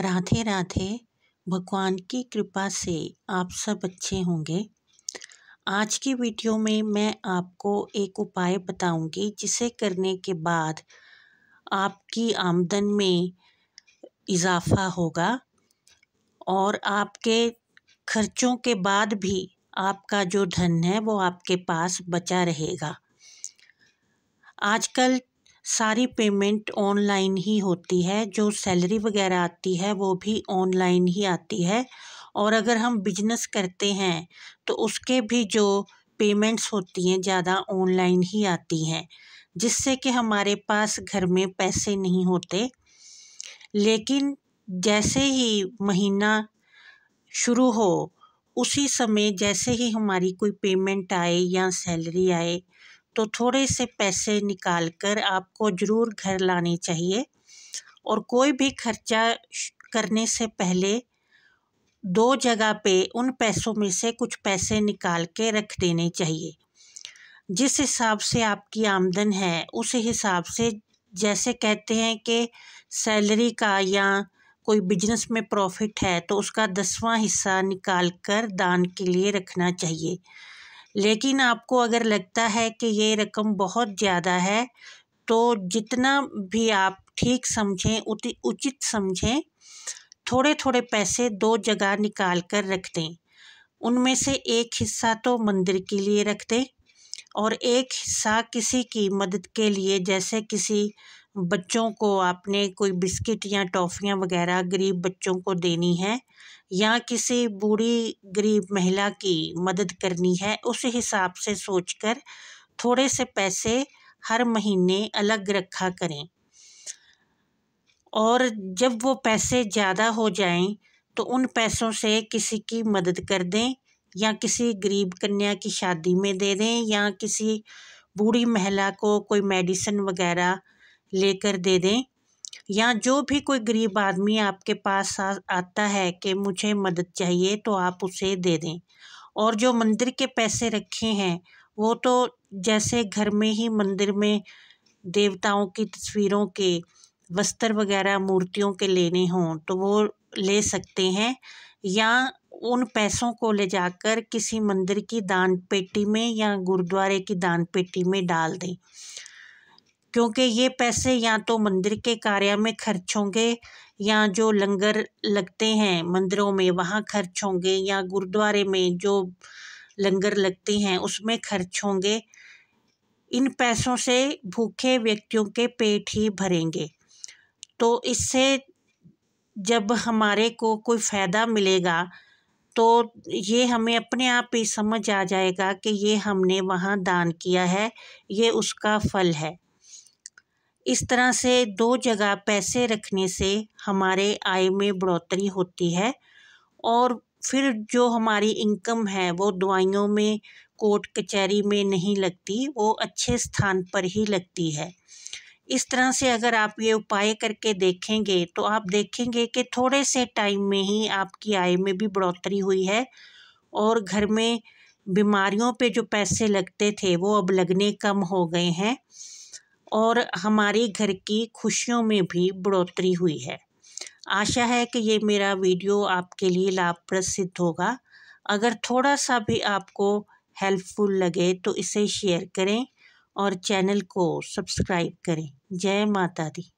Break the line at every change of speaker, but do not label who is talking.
राधे राधे भगवान की कृपा से आप सब अच्छे होंगे आज की वीडियो में मैं आपको एक उपाय बताऊंगी जिसे करने के बाद आपकी आमदन में इजाफा होगा और आपके खर्चों के बाद भी आपका जो धन है वो आपके पास बचा रहेगा आजकल सारी पेमेंट ऑनलाइन ही होती है जो सैलरी वगैरह आती है वो भी ऑनलाइन ही आती है और अगर हम बिजनेस करते हैं तो उसके भी जो पेमेंट्स होती हैं ज़्यादा ऑनलाइन ही आती हैं जिससे कि हमारे पास घर में पैसे नहीं होते लेकिन जैसे ही महीना शुरू हो उसी समय जैसे ही हमारी कोई पेमेंट आए या सैलरी आए तो थोड़े से पैसे निकाल कर आपको ज़रूर घर लाने चाहिए और कोई भी खर्चा करने से पहले दो जगह पे उन पैसों में से कुछ पैसे निकाल के रख देने चाहिए जिस हिसाब से आपकी आमदन है उस हिसाब से जैसे कहते हैं कि सैलरी का या कोई बिजनेस में प्रॉफिट है तो उसका दसवां हिस्सा निकाल कर दान के लिए रखना चाहिए लेकिन आपको अगर लगता है कि ये रकम बहुत ज़्यादा है तो जितना भी आप ठीक समझें उचित समझें थोड़े थोड़े पैसे दो जगह निकाल कर रख दें उनमें से एक हिस्सा तो मंदिर के लिए रख दें और एक हिस्सा किसी की मदद के लिए जैसे किसी बच्चों को आपने कोई बिस्किट या टॉफ़ियाँ वगैरह गरीब बच्चों को देनी है या किसी बूढ़ी गरीब महिला की मदद करनी है उस हिसाब से सोच कर थोड़े से पैसे हर महीने अलग रखा करें और जब वो पैसे ज़्यादा हो जाएं तो उन पैसों से किसी की मदद कर दें या किसी गरीब कन्या की शादी में दे दें या किसी बूढ़ी महिला को कोई मेडिसिन वगैरह लेकर दे दें या जो भी कोई गरीब आदमी आपके पास आ, आता है कि मुझे मदद चाहिए तो आप उसे दे दें और जो मंदिर के पैसे रखे हैं वो तो जैसे घर में ही मंदिर में देवताओं की तस्वीरों के वस्त्र वगैरह मूर्तियों के लेने हों तो वो ले सकते हैं या उन पैसों को ले जाकर किसी मंदिर की दान पेटी में या गुरुद्वारे की दान पेटी में डाल दें क्योंकि ये पैसे या तो मंदिर के कार्य में खर्च होंगे या जो लंगर लगते हैं मंदिरों में वहाँ खर्च होंगे या गुरुद्वारे में जो लंगर लगते हैं उसमें खर्च होंगे इन पैसों से भूखे व्यक्तियों के पेट ही भरेंगे तो इससे जब हमारे को कोई फ़ायदा मिलेगा तो ये हमें अपने आप ही समझ आ जाएगा कि ये हमने वहाँ दान किया है ये उसका फल है इस तरह से दो जगह पैसे रखने से हमारे आय में बढ़ोतरी होती है और फिर जो हमारी इनकम है वो दवाइयों में कोर्ट कचहरी में नहीं लगती वो अच्छे स्थान पर ही लगती है इस तरह से अगर आप ये उपाय करके देखेंगे तो आप देखेंगे कि थोड़े से टाइम में ही आपकी आय में भी बढ़ोतरी हुई है और घर में बीमारियों पे जो पैसे लगते थे वो अब लगने कम हो गए हैं और हमारे घर की खुशियों में भी बढ़ोतरी हुई है आशा है कि ये मेरा वीडियो आपके लिए लाभप्रद सिद्ध होगा अगर थोड़ा सा भी आपको हेल्पफुल लगे तो इसे शेयर करें और चैनल को सब्सक्राइब करें जय माता दी